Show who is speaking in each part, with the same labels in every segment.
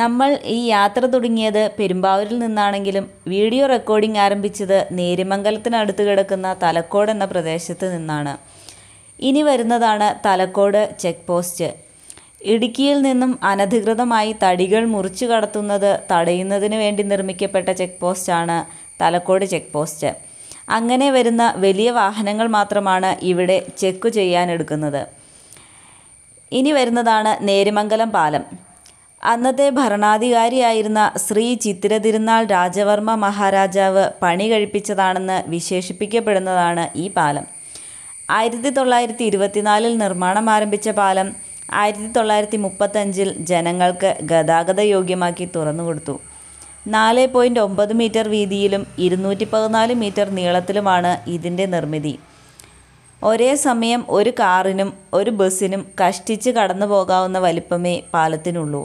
Speaker 1: നമ്മൾ ഈ യാത്ര തുടങ്ങിയത് പെരുമ്പാവൂരിൽ നിന്നാണെങ്കിലും വീഡിയോ റെക്കോർഡിംഗ് ആരംഭിച്ചത് നേരിമംഗലത്തിനടുത്ത് കിടക്കുന്ന തലക്കോട് എന്ന പ്രദേശത്ത് നിന്നാണ് ഇനി വരുന്നതാണ് തലക്കോട് ചെക്ക് പോസ്റ്റ് ഇടുക്കിയിൽ നിന്നും അനധികൃതമായി തടികൾ മുറിച്ചു കടത്തുന്നത് തടയുന്നതിന് വേണ്ടി നിർമ്മിക്കപ്പെട്ട ചെക്ക് പോസ്റ്റാണ് തലക്കോട് ചെക്ക് പോസ്റ്റ് അങ്ങനെ വരുന്ന വലിയ വാഹനങ്ങൾ മാത്രമാണ് ഇവിടെ ചെക്ക് ചെയ്യാനെടുക്കുന്നത് ഇനി വരുന്നതാണ് നേരിമംഗലം പാലം അന്നത്തെ ഭരണാധികാരിയായിരുന്ന ശ്രീ ചിത്തിര തിരുനാൾ രാജവർമ്മ മഹാരാജാവ് പണി കഴിപ്പിച്ചതാണെന്ന് വിശേഷിപ്പിക്കപ്പെടുന്നതാണ് ഈ പാലം ആയിരത്തി തൊള്ളായിരത്തി ഇരുപത്തിനാലിൽ നിർമ്മാണം ആരംഭിച്ച പാലം ആയിരത്തി തൊള്ളായിരത്തി മുപ്പത്തഞ്ചിൽ ജനങ്ങൾക്ക് ഗതാഗത യോഗ്യമാക്കി തുറന്നുകൊടുത്തു നാല് പോയിൻറ്റ് ഒമ്പത് മീറ്റർ വീതിയിലും ഇരുന്നൂറ്റി പതിനാല് മീറ്റർ നീളത്തിലുമാണ് ഇതിൻ്റെ നിർമ്മിതി ഒരേ സമയം ഒരു കാറിനും ഒരു ബസ്സിനും കഷ്ടിച്ച് കടന്നു പോകാവുന്ന വലിപ്പമേ പാലത്തിനുള്ളൂ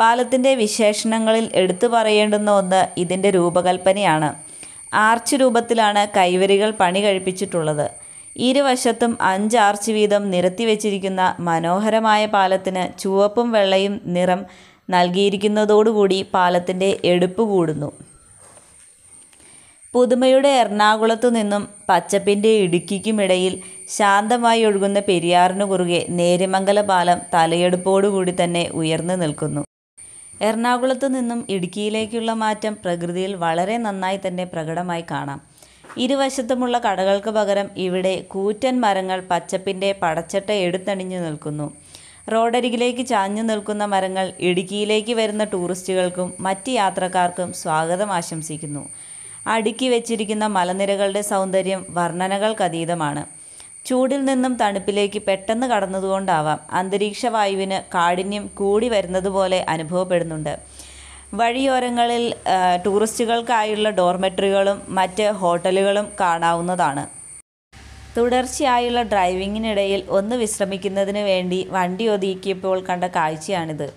Speaker 1: പാലത്തിൻ്റെ വിശേഷണങ്ങളിൽ എടുത്തു പറയേണ്ടുന്ന ഒന്ന് ഇതിൻ്റെ രൂപകൽപ്പനയാണ് ആർച്ച് രൂപത്തിലാണ് കൈവരികൾ പണി കഴിപ്പിച്ചിട്ടുള്ളത് ഇരുവശത്തും അഞ്ച് ആർച്ച് വീതം നിരത്തി വച്ചിരിക്കുന്ന മനോഹരമായ പാലത്തിന് ചുവപ്പും വെള്ളയും നിറം നൽകിയിരിക്കുന്നതോടുകൂടി പാലത്തിൻ്റെ എടുപ്പ് കൂടുന്നു പുതുമയുടെ എറണാകുളത്തു നിന്നും പച്ചപ്പിൻ്റെ ഇടുക്കിക്കുമിടയിൽ ശാന്തമായി ഒഴുകുന്ന പെരിയാറിനു കുറുകെ നേരിമംഗല പാലം തലയെടുപ്പോടുകൂടി തന്നെ ഉയർന്നു നിൽക്കുന്നു എറണാകുളത്തു നിന്നും ഇടുക്കിയിലേക്കുള്ള മാറ്റം പ്രകൃതിയിൽ വളരെ നന്നായി തന്നെ പ്രകടമായി കാണാം ഇരുവശത്തുമുള്ള കടകൾക്ക് പകരം ഇവിടെ കൂറ്റൻ മരങ്ങൾ പച്ചപ്പിൻ്റെ പടച്ചട്ട എടുത്തണിഞ്ഞു നിൽക്കുന്നു റോഡരികിലേക്ക് ചാഞ്ഞു നിൽക്കുന്ന മരങ്ങൾ ഇടുക്കിയിലേക്ക് വരുന്ന ടൂറിസ്റ്റുകൾക്കും മറ്റ് യാത്രക്കാർക്കും സ്വാഗതം ആശംസിക്കുന്നു അടുക്കി വെച്ചിരിക്കുന്ന മലനിരകളുടെ സൗന്ദര്യം വർണ്ണനകൾക്കതീതമാണ് ചൂടിൽ നിന്നും തണുപ്പിലേക്ക് പെട്ടെന്ന് കടന്നതുകൊണ്ടാവാം അന്തരീക്ഷ വായുവിന് കാഠിന്യം കൂടി വരുന്നതുപോലെ അനുഭവപ്പെടുന്നുണ്ട് വഴിയോരങ്ങളിൽ ടൂറിസ്റ്റുകൾക്കായുള്ള ഡോർമെട്രികളും മറ്റ് ഹോട്ടലുകളും കാണാവുന്നതാണ് തുടർച്ചയായുള്ള ഡ്രൈവിങ്ങിനിടയിൽ ഒന്ന് വിശ്രമിക്കുന്നതിന് വേണ്ടി വണ്ടി ഒതുക്കിയപ്പോൾ കണ്ട കാഴ്ചയാണിത്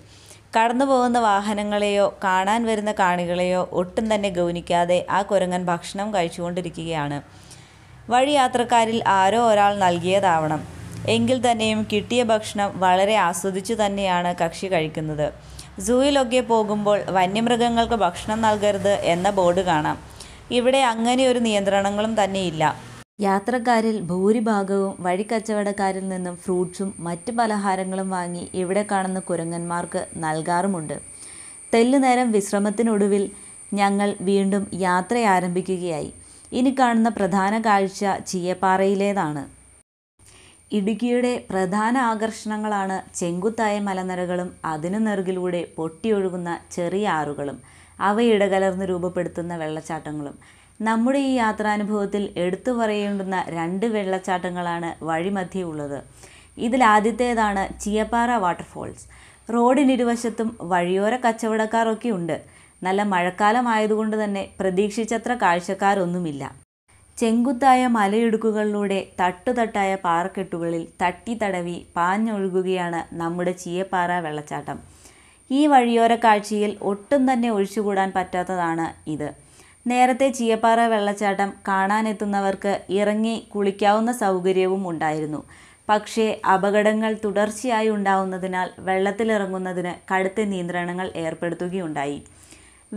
Speaker 1: കടന്നു പോകുന്ന വാഹനങ്ങളെയോ കാണാൻ വരുന്ന കാണികളെയോ ഒട്ടും തന്നെ ഗൗനിക്കാതെ ആ കുരങ്ങൻ ഭക്ഷണം കഴിച്ചുകൊണ്ടിരിക്കുകയാണ് വഴിയാത്രക്കാരിൽ ആരോ ഒരാൾ നൽകിയതാവണം എങ്കിൽ തന്നെയും കിട്ടിയ ഭക്ഷണം വളരെ ആസ്വദിച്ചു തന്നെയാണ് കക്ഷി കഴിക്കുന്നത് സൂയിലൊക്കെ പോകുമ്പോൾ വന്യമൃഗങ്ങൾക്ക് ഭക്ഷണം നൽകരുത് എന്ന ബോർഡ് കാണാം ഇവിടെ അങ്ങനെയൊരു നിയന്ത്രണങ്ങളും തന്നെയില്ല യാത്രക്കാരിൽ ഭൂരിഭാഗവും വഴിക്കച്ചവടക്കാരിൽ നിന്നും ഫ്രൂട്ട്സും മറ്റ് പലഹാരങ്ങളും വാങ്ങി ഇവിടെ കാണുന്ന കുരങ്ങന്മാർക്ക് നൽകാറുമുണ്ട് തെല്ലുനേരം വിശ്രമത്തിനൊടുവിൽ ഞങ്ങൾ വീണ്ടും യാത്ര ആരംഭിക്കുകയായി ഇനി കാണുന്ന പ്രധാന കാഴ്ച ചീയപ്പാറയിലേതാണ് ഇടുക്കിയുടെ പ്രധാന ആകർഷണങ്ങളാണ് ചെങ്കുത്തായ മലനിരകളും അതിനു നെറുകിലൂടെ പൊട്ടിയൊഴുകുന്ന ചെറിയ ആറുകളും അവയിടകലർന്ന് രൂപപ്പെടുത്തുന്ന വെള്ളച്ചാട്ടങ്ങളും നമ്മുടെ ഈ യാത്രാനുഭവത്തിൽ എടുത്തു പറയേണ്ടുന്ന രണ്ട് വെള്ളച്ചാട്ടങ്ങളാണ് വഴിമധ്യേ ഉള്ളത് ഇതിലാദ്യത്തേതാണ് ചിയപ്പാറ വാട്ടർഫോൾസ് റോഡിനിരുവശത്തും വഴിയോര കച്ചവടക്കാരൊക്കെ ഉണ്ട് നല്ല മഴക്കാലമായതുകൊണ്ട് തന്നെ പ്രതീക്ഷിച്ചത്ര കാഴ്ചക്കാരൊന്നുമില്ല ചെങ്കുത്തായ മലയിടുക്കുകളിലൂടെ തട്ടുതട്ടായ പാറക്കെട്ടുകളിൽ തട്ടി തടവി പാഞ്ഞൊഴുകുകയാണ് നമ്മുടെ ചീയപ്പാറ വെള്ളച്ചാട്ടം ഈ വഴിയോര കാഴ്ചയിൽ ഒട്ടും തന്നെ ഒഴിച്ചുകൂടാൻ പറ്റാത്തതാണ് ഇത് നേരത്തെ ചീയപ്പാറ വെള്ളച്ചാട്ടം കാണാനെത്തുന്നവർക്ക് ഇറങ്ങി കുളിക്കാവുന്ന സൗകര്യവും ഉണ്ടായിരുന്നു പക്ഷേ അപകടങ്ങൾ തുടർച്ചയായി ഉണ്ടാവുന്നതിനാൽ വെള്ളത്തിലിറങ്ങുന്നതിന് കടുത്ത നിയന്ത്രണങ്ങൾ ഏർപ്പെടുത്തുകയുണ്ടായി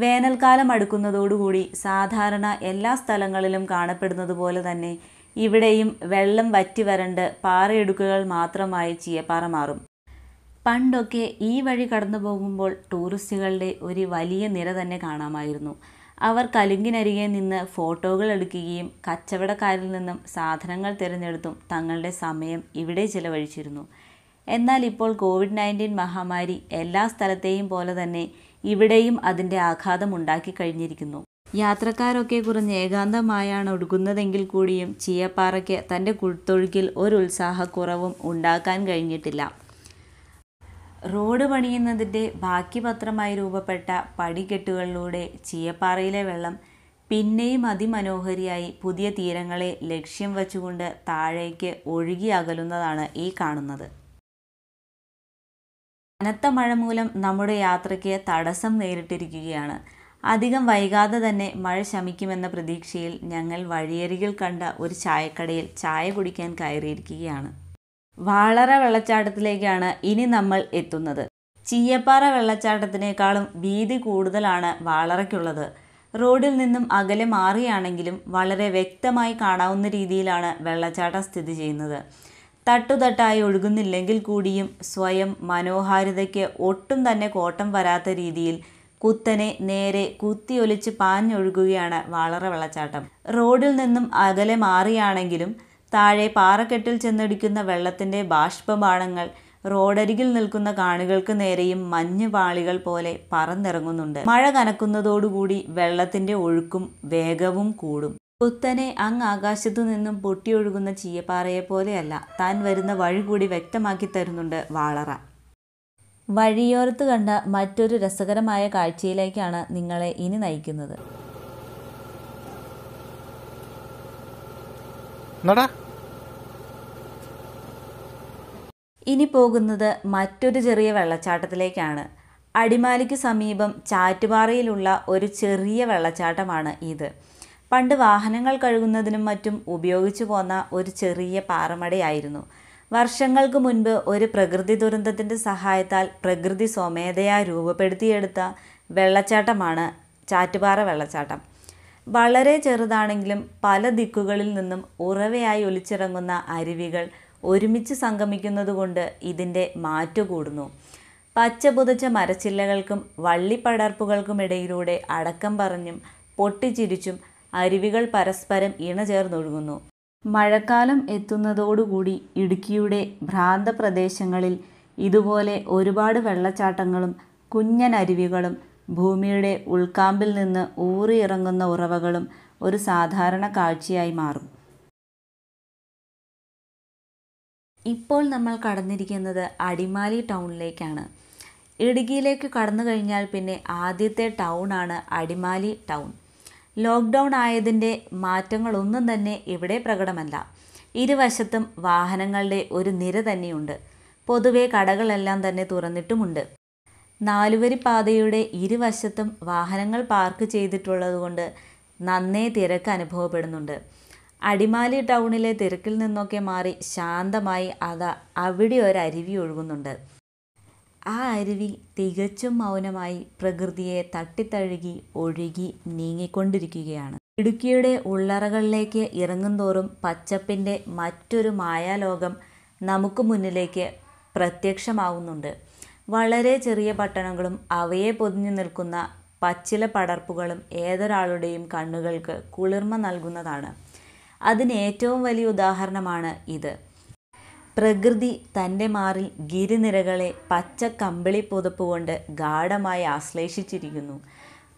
Speaker 1: വേനൽക്കാലം അടുക്കുന്നതോടുകൂടി സാധാരണ എല്ലാ സ്ഥലങ്ങളിലും കാണപ്പെടുന്നത് പോലെ തന്നെ ഇവിടെയും വെള്ളം വറ്റി വരണ്ട് പാറയെടുക്കുകൾ മാത്രമായി ചീയപ്പാറ മാറും പണ്ടൊക്കെ ഈ വഴി കടന്നു പോകുമ്പോൾ ടൂറിസ്റ്റുകളുടെ ഒരു വലിയ നിര തന്നെ കാണാമായിരുന്നു അവർ കലുങ്കിനരികെ നിന്ന് ഫോട്ടോകൾ എടുക്കുകയും കച്ചവടക്കാരിൽ നിന്നും സാധനങ്ങൾ തിരഞ്ഞെടുത്തും തങ്ങളുടെ സമയം ഇവിടെ ചിലവഴിച്ചിരുന്നു എന്നാൽ ഇപ്പോൾ കോവിഡ് നയൻറ്റീൻ മഹാമാരി എല്ലാ സ്ഥലത്തെയും പോലെ തന്നെ ഇവിടെയും അതിൻ്റെ ആഘാതം ഉണ്ടാക്കി കഴിഞ്ഞിരിക്കുന്നു യാത്രക്കാരൊക്കെ കുറഞ്ഞ് ഏകാന്തമായാണ് ഒടുക്കുന്നതെങ്കിൽ കൂടിയും ചീയപ്പാറയ്ക്ക് തൻ്റെ കുത്തൊഴുക്കിൽ ഒരു ഉത്സാഹക്കുറവും ഉണ്ടാക്കാൻ കഴിഞ്ഞിട്ടില്ല റോഡ് പണിയുന്നതിൻ്റെ ബാക്കി പത്രമായി രൂപപ്പെട്ട പടികെട്ടുകളിലൂടെ ചീയപ്പാറയിലെ വെള്ളം പിന്നെയും അതിമനോഹരിയായി പുതിയ തീരങ്ങളെ ലക്ഷ്യം വച്ചുകൊണ്ട് താഴേക്ക് ഒഴുകി അകലുന്നതാണ് ഈ കാണുന്നത് കനത്ത മഴ മൂലം നമ്മുടെ യാത്രയ്ക്ക് തടസ്സം നേരിട്ടിരിക്കുകയാണ് അധികം വൈകാതെ തന്നെ മഴ ശമിക്കുമെന്ന പ്രതീക്ഷയിൽ ഞങ്ങൾ വഴിയരികിൽ കണ്ട ഒരു ചായക്കടയിൽ ചായ കുടിക്കാൻ കയറിയിരിക്കുകയാണ് വാളറ വെള്ളച്ചാട്ടത്തിലേക്കാണ് ഇനി നമ്മൾ എത്തുന്നത് ചീയപ്പാറ വെള്ളച്ചാട്ടത്തിനേക്കാളും വീതി കൂടുതലാണ് വാളറയ്ക്കുള്ളത് റോഡിൽ നിന്നും അകലെ മാറിയാണെങ്കിലും വളരെ വ്യക്തമായി കാണാവുന്ന രീതിയിലാണ് വെള്ളച്ചാട്ടം സ്ഥിതി ചെയ്യുന്നത് തട്ടുതട്ടായി ഒഴുകുന്നില്ലെങ്കിൽ കൂടിയും സ്വയം മനോഹാരിതയ്ക്ക് ഒട്ടും തന്നെ കോട്ടം വരാത്ത രീതിയിൽ കുത്തനെ നേരെ കുത്തിയൊലിച്ച് പാഞ്ഞൊഴുകുകയാണ് വളറ വെള്ളച്ചാട്ടം റോഡിൽ നിന്നും അകലെ മാറിയാണെങ്കിലും താഴെ പാറക്കെട്ടിൽ ചെന്നടിക്കുന്ന വെള്ളത്തിൻ്റെ ബാഷ്പബാണങ്ങൾ റോഡരികിൽ നിൽക്കുന്ന കാണികൾക്ക് നേരെയും പാളികൾ പോലെ പറന്നിറങ്ങുന്നുണ്ട് മഴ കനക്കുന്നതോടുകൂടി വെള്ളത്തിൻ്റെ ഒഴുക്കും വേഗവും കൂടും പുത്തനെ അങ്ങ് ആകാശത്തു നിന്നും പൊട്ടിയൊഴുകുന്ന ചീയപ്പാറയെ പോലെയല്ല താൻ വരുന്ന വഴി കൂടി വ്യക്തമാക്കി തരുന്നുണ്ട് വാളറ വഴിയോരത്ത് കണ്ട മറ്റൊരു രസകരമായ കാഴ്ചയിലേക്കാണ് നിങ്ങളെ ഇനി നയിക്കുന്നത് ഇനി പോകുന്നത് മറ്റൊരു ചെറിയ വെള്ളച്ചാട്ടത്തിലേക്കാണ് അടിമാലിക്ക് സമീപം ചാറ്റുപാറയിലുള്ള ഒരു ചെറിയ വെള്ളച്ചാട്ടമാണ് ഇത് പണ്ട് വാഹനങ്ങൾ കഴുകുന്നതിനും മറ്റും ഉപയോഗിച്ചു പോന്ന ഒരു ചെറിയ പാറമടയായിരുന്നു വർഷങ്ങൾക്ക് മുൻപ് ഒരു പ്രകൃതി ദുരന്തത്തിൻ്റെ സഹായത്താൽ പ്രകൃതി സ്വമേധയാ രൂപപ്പെടുത്തിയെടുത്ത വെള്ളച്ചാട്ടമാണ് ചാറ്റുപാറ വെള്ളച്ചാട്ടം വളരെ ചെറുതാണെങ്കിലും പല ദിക്കുകളിൽ നിന്നും ഉറവയായി ഒലിച്ചിറങ്ങുന്ന അരുവികൾ ഒരുമിച്ച് സംഗമിക്കുന്നതുകൊണ്ട് ഇതിൻ്റെ മാറ്റു കൂടുന്നു പച്ച പുതച്ച മരച്ചില്ലകൾക്കും വള്ളിപ്പടർപ്പുകൾക്കുമിടയിലൂടെ അടക്കം പറഞ്ഞും പൊട്ടിച്ചിരിച്ചും അരുവികൾ പരസ്പരം ഇണചേർന്നൊഴുകുന്നു മഴക്കാലം എത്തുന്നതോടുകൂടി ഇടുക്കിയുടെ ഭ്രാന്ത പ്രദേശങ്ങളിൽ ഇതുപോലെ ഒരുപാട് വെള്ളച്ചാട്ടങ്ങളും കുഞ്ഞൻ അരുവികളും ഭൂമിയുടെ ഉൾക്കാമ്പിൽ നിന്ന് ഊറിയിറങ്ങുന്ന ഉറവകളും ഒരു സാധാരണ കാഴ്ചയായി മാറും ഇപ്പോൾ നമ്മൾ കടന്നിരിക്കുന്നത് അടിമാലി ടൗണിലേക്കാണ് ഇടുക്കിയിലേക്ക് കടന്നു കഴിഞ്ഞാൽ പിന്നെ ആദ്യത്തെ ടൗണാണ് അടിമാലി ടൗൺ ലോക്ക്ഡൗൺ ആയതിൻ്റെ മാറ്റങ്ങളൊന്നും തന്നെ ഇവിടെ പ്രകടമല്ല ഇരുവശത്തും വാഹനങ്ങളുടെ ഒരു നിര തന്നെയുണ്ട് പൊതുവെ കടകളെല്ലാം തന്നെ തുറന്നിട്ടുമുണ്ട് നാലുവരി പാതയുടെ ഇരുവശത്തും വാഹനങ്ങൾ പാർക്ക് ചെയ്തിട്ടുള്ളതുകൊണ്ട് നന്നേ തിരക്ക് അനുഭവപ്പെടുന്നുണ്ട് അടിമാലി ടൗണിലെ തിരക്കിൽ നിന്നൊക്കെ മാറി ശാന്തമായി അതാ അവിടെ ഒരു അരുവി ഒഴുകുന്നുണ്ട് ആ അരുവി തികച്ചും മൗനമായി പ്രകൃതിയെ തട്ടിത്തഴുകി ഒഴുകി നീങ്ങിക്കൊണ്ടിരിക്കുകയാണ് ഇടുക്കിയുടെ ഉള്ളറകളിലേക്ക് ഇറങ്ങുന്തോറും പച്ചപ്പിൻ്റെ മറ്റൊരു മായാലോകം നമുക്ക് മുന്നിലേക്ക് പ്രത്യക്ഷമാവുന്നുണ്ട് വളരെ ചെറിയ പട്ടണങ്ങളും അവയെ പൊതിഞ്ഞു നിൽക്കുന്ന പച്ചില പടർപ്പുകളും ഏതൊരാളുടെയും കണ്ണുകൾക്ക് കുളിർമ നൽകുന്നതാണ് അതിന് ഏറ്റവും വലിയ ഉദാഹരണമാണ് ഇത് പ്രകൃതി തൻ്റെ മാറിൽ ഗിരിനിരകളെ പച്ച കമ്പിളി പുതപ്പ് കൊണ്ട് ഗാഢമായി ആശ്ലേഷിച്ചിരിക്കുന്നു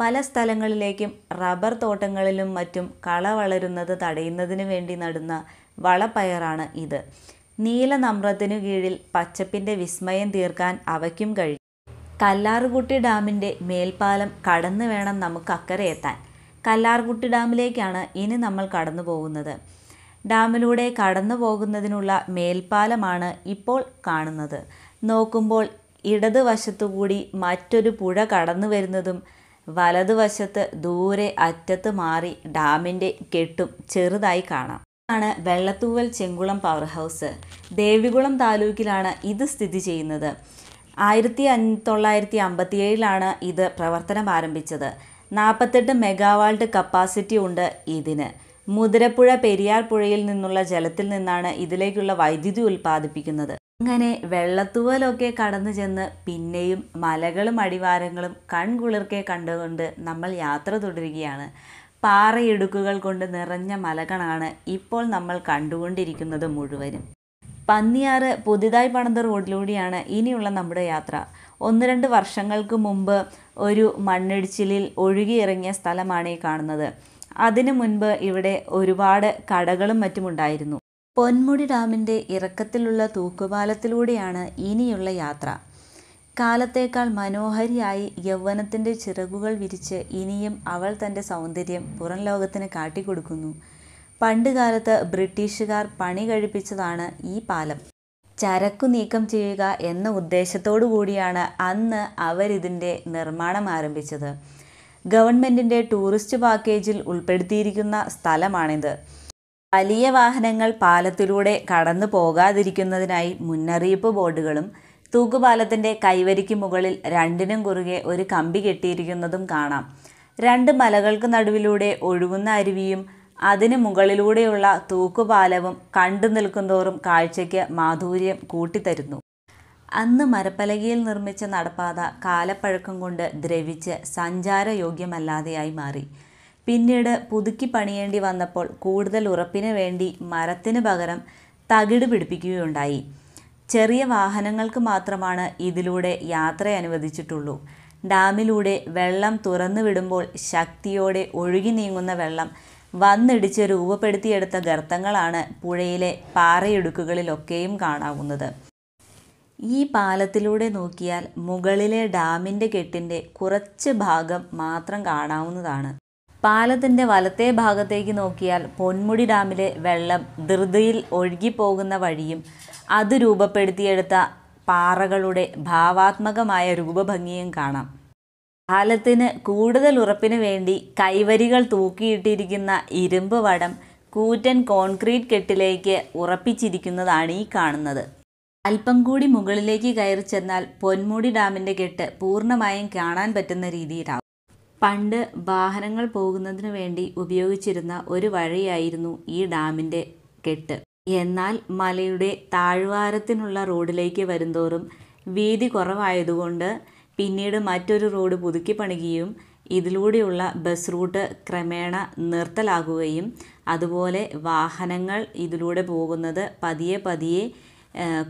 Speaker 1: പല സ്ഥലങ്ങളിലേക്കും റബ്ബർ തോട്ടങ്ങളിലും മറ്റും കള വളരുന്നത് തടയുന്നതിന് വേണ്ടി നടുന്ന വളപ്പയറാണ് ഇത് നീലനമ്രത്തിനു കീഴിൽ പച്ചപ്പിൻ്റെ വിസ്മയം തീർക്കാൻ അവയ്ക്കും കഴിയും കല്ലാർകുട്ടി ഡാമിൻ്റെ മേൽപ്പാലം കടന്നു വേണം നമുക്ക് അക്കരെ എത്താൻ കല്ലാർകുട്ടി ഡാമിലേക്കാണ് ഇനി നമ്മൾ കടന്നു പോകുന്നത് ഡാമിലൂടെ കടന്നു പോകുന്നതിനുള്ള മേൽപ്പാലമാണ് ഇപ്പോൾ കാണുന്നത് നോക്കുമ്പോൾ ഇടതുവശത്തുകൂടി മറ്റൊരു പുഴ കടന്നു വരുന്നതും വലതുവശത്ത് ദൂരെ അറ്റത്ത് മാറി ഡാമിൻ്റെ കെട്ടും ചെറുതായി കാണാം ആണ് വെള്ളത്തൂവൽ ചെങ്കുളം പവർ ഹൗസ് ദേവികുളം താലൂക്കിലാണ് ഇത് സ്ഥിതി ചെയ്യുന്നത് ആയിരത്തി തൊള്ളായിരത്തി ഏഴിലാണ് ഇത് പ്രവർത്തനം ആരംഭിച്ചത് നാൽപ്പത്തെട്ട് മെഗാവാൾട്ട് കപ്പാസിറ്റി ഉണ്ട് ഇതിന് മുതിരപ്പുഴ പെരിയാർ പുഴയിൽ നിന്നുള്ള ജലത്തിൽ നിന്നാണ് ഇതിലേക്കുള്ള വൈദ്യുതി ഉൽപ്പാദിപ്പിക്കുന്നത് അങ്ങനെ വെള്ളത്തുവലൊക്കെ കടന്നു ചെന്ന് പിന്നെയും മലകളും അടിവാരങ്ങളും കൺകുളിർക്കെ കണ്ടുകൊണ്ട് നമ്മൾ യാത്ര തുടരുകയാണ് പാറയിടുക്കുകൾ കൊണ്ട് നിറഞ്ഞ മലകളാണ് ഇപ്പോൾ നമ്മൾ കണ്ടുകൊണ്ടിരിക്കുന്നത് മുഴുവനും പന്നിയാറ് പുതുതായി പണിത റോഡിലൂടെയാണ് ഇനിയുള്ള നമ്മുടെ യാത്ര ഒന്ന് രണ്ട് വർഷങ്ങൾക്ക് മുമ്പ് ഒരു മണ്ണിടിച്ചിലിൽ ഒഴുകിയിറങ്ങിയ സ്ഥലമാണ് ഈ കാണുന്നത് അതിനു മുൻപ് ഇവിടെ ഒരുപാട് കടകളും മറ്റുമുണ്ടായിരുന്നു പൊന്മുടി ഡാമിൻ്റെ ഇറക്കത്തിലുള്ള തൂക്കുപാലത്തിലൂടെയാണ് ഇനിയുള്ള യാത്ര കാലത്തേക്കാൾ മനോഹരിയായി യൗവനത്തിൻ്റെ ചിറകുകൾ വിരിച്ച് ഇനിയും അവൾ തൻ്റെ സൗന്ദര്യം പുറം ലോകത്തിന് കാട്ടിക്കൊടുക്കുന്നു പണ്ടുകാലത്ത് ബ്രിട്ടീഷുകാർ പണി കഴിപ്പിച്ചതാണ് ഈ പാലം ചരക്കു നീക്കം ചെയ്യുക എന്ന ഉദ്ദേശത്തോടു കൂടിയാണ് അന്ന് അവരിതിൻ്റെ നിർമ്മാണം ആരംഭിച്ചത് ഗവൺമെൻറ്റിൻ്റെ ടൂറിസ്റ്റ് പാക്കേജിൽ ഉൾപ്പെടുത്തിയിരിക്കുന്ന സ്ഥലമാണിത് വലിയ വാഹനങ്ങൾ പാലത്തിലൂടെ കടന്നു പോകാതിരിക്കുന്നതിനായി മുന്നറിയിപ്പ് ബോർഡുകളും തൂക്കുപാലത്തിൻ്റെ കൈവരിക്ക് മുകളിൽ രണ്ടിനും കുറുകെ ഒരു കമ്പി കെട്ടിയിരിക്കുന്നതും കാണാം രണ്ട് മലകൾക്ക് നടുവിലൂടെ ഒഴുകുന്ന അരുവിയും അതിന് മുകളിലൂടെയുള്ള തൂക്കുപാലവും കണ്ടു നിൽക്കുന്നതോറും കാഴ്ചയ്ക്ക് മാധുര്യം കൂട്ടിത്തരുന്നു അന്ന് മരപ്പലകയിൽ നിർമ്മിച്ച നടപ്പാത കാലപ്പഴക്കം കൊണ്ട് ദ്രവിച്ച് സഞ്ചാരയോഗ്യമല്ലാതെയായി മാറി പിന്നീട് പുതുക്കി പണിയേണ്ടി വന്നപ്പോൾ കൂടുതൽ ഉറപ്പിന് വേണ്ടി മരത്തിന് പകരം തകിട് പിടിപ്പിക്കുകയുണ്ടായി ചെറിയ വാഹനങ്ങൾക്ക് മാത്രമാണ് ഇതിലൂടെ യാത്ര അനുവദിച്ചിട്ടുള്ളൂ ഡാമിലൂടെ വെള്ളം തുറന്നു വിടുമ്പോൾ ശക്തിയോടെ ഒഴുകി നീങ്ങുന്ന വെള്ളം വന്നിടിച്ച് രൂപപ്പെടുത്തിയെടുത്ത ഗർത്തങ്ങളാണ് പുഴയിലെ പാറയിടുക്കുകളിലൊക്കെയും കാണാവുന്നത് ഈ പാലത്തിലൂടെ നോക്കിയാൽ മുകളിലെ ഡാമിൻ്റെ കെട്ടിൻ്റെ കുറച്ച് ഭാഗം മാത്രം കാണാവുന്നതാണ് പാലത്തിൻ്റെ വലത്തേ ഭാഗത്തേക്ക് നോക്കിയാൽ പൊന്മുടി ഡാമിലെ വെള്ളം ധൃതിയിൽ ഒഴുകിപ്പോകുന്ന വഴിയും അത് രൂപപ്പെടുത്തിയെടുത്ത പാറകളുടെ ഭാവാത്മകമായ രൂപഭംഗിയും കാണാം പാലത്തിന് കൂടുതൽ ഉറപ്പിന് വേണ്ടി കൈവരികൾ തൂക്കിയിട്ടിരിക്കുന്ന ഇരുമ്പ് വടം കൂറ്റൻ കോൺക്രീറ്റ് കെട്ടിലേക്ക് ഉറപ്പിച്ചിരിക്കുന്നതാണ് ഈ കാണുന്നത് അല്പം കൂടി മുകളിലേക്ക് കയറി ചെന്നാൽ പൊന്മുടി ഡാമിൻ്റെ കെട്ട് പൂർണ്ണമായും കാണാൻ പറ്റുന്ന രീതിയിലാവും പണ്ട് വാഹനങ്ങൾ പോകുന്നതിന് വേണ്ടി ഉപയോഗിച്ചിരുന്ന ഒരു വഴിയായിരുന്നു ഈ ഡാമിൻ്റെ കെട്ട് എന്നാൽ മലയുടെ താഴ്വാരത്തിനുള്ള റോഡിലേക്ക് വരുന്തോറും വീതി കുറവായതുകൊണ്ട് പിന്നീട് മറ്റൊരു റോഡ് പുതുക്കി പണിയുകയും ഇതിലൂടെയുള്ള ബസ് റൂട്ട് ക്രമേണ നിർത്തലാകുകയും അതുപോലെ വാഹനങ്ങൾ ഇതിലൂടെ പോകുന്നത് പതിയെ പതിയെ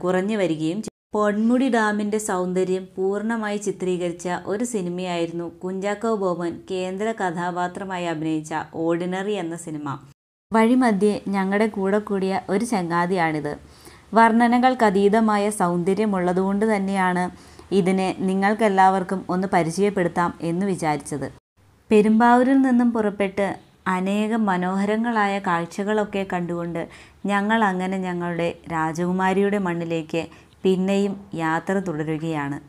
Speaker 1: കുറഞ്ഞു വരികയും പൊന്മുടി ഡാമിൻ്റെ സൗന്ദര്യം പൂർണ്ണമായി ചിത്രീകരിച്ച ഒരു സിനിമയായിരുന്നു കുഞ്ചാക്കോ ബോബൻ കേന്ദ്ര കഥാപാത്രമായി അഭിനയിച്ച ഓർഡിനറി എന്ന സിനിമ വഴിമധ്യേ ഞങ്ങളുടെ കൂടെ കൂടിയ ഒരു ചങ്ങാതിയാണിത് അതീതമായ സൗന്ദര്യമുള്ളതുകൊണ്ട് തന്നെയാണ് ഇതിനെ നിങ്ങൾക്കെല്ലാവർക്കും ഒന്ന് പരിചയപ്പെടുത്താം എന്ന് വിചാരിച്ചത് പെരുമ്പാവൂരിൽ നിന്നും പുറപ്പെട്ട് അനേകം മനോഹരങ്ങളായ കാഴ്ചകളൊക്കെ കണ്ടുകൊണ്ട് ഞങ്ങൾ അങ്ങനെ ഞങ്ങളുടെ രാജകുമാരിയുടെ മണ്ണിലേക്ക് പിന്നെയും യാത്ര തുടരുകയാണ്